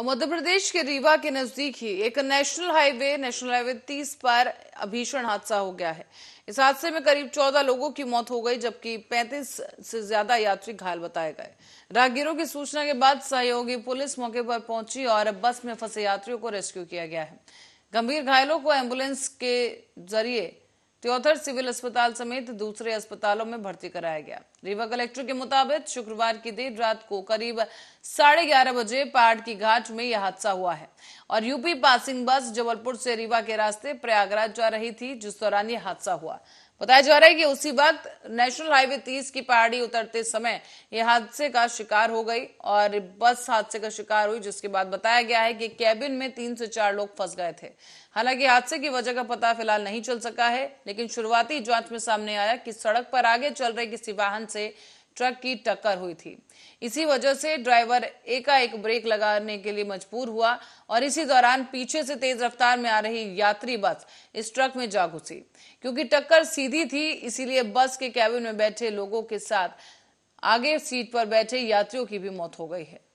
और मध्य प्रदेश के रीवा के नजदीक ही एक नेशनल हाईवे नेशनल हाईवे 30 पर भीषण हादसा हो गया है इस हादसे में करीब 14 लोगों की मौत हो गई जबकि 35 से ज्यादा यात्री घायल बताए गए राहगीरों की सूचना के बाद सहयोगी पुलिस मौके पर पहुंची और बस में फंसे यात्रियों को रेस्क्यू किया गया है गंभीर घायलों को एम्बुलेंस के जरिए त्योथर सिविल अस्पताल समेत दूसरे अस्पतालों में भर्ती कराया गया रीवा कलेक्टर के मुताबिक शुक्रवार की देर रात को करीब साढ़े ग्यारह बजे पहाड़ की घाट में यह हादसा हुआ है और यूपी पासिंग बस जबलपुर से रीवा के रास्ते प्रयागराज जा रही थी जिस दौरान यह हादसा हुआ बताया जा रहा है कि उसी वक्त नेशनल हाईवे 30 की पहाड़ी उतरते समय ये हादसे का शिकार हो गई और बस हादसे का शिकार हुई जिसके बाद बताया गया है कि कैबिन में तीन से चार लोग फंस गए थे हालांकि हादसे की वजह का पता फिलहाल नहीं चल सका है लेकिन शुरुआती जांच में सामने आया कि सड़क पर आगे चल रहे किसी वाहन से ट्रक की टक्कर हुई थी इसी वजह से ड्राइवर एकाएक ब्रेक लगाने के लिए मजबूर हुआ और इसी दौरान पीछे से तेज रफ्तार में आ रही यात्री बस इस ट्रक में जा घुसी क्योंकि टक्कर सीधी थी इसीलिए बस के कैबिन में बैठे लोगों के साथ आगे सीट पर बैठे यात्रियों की भी मौत हो गई है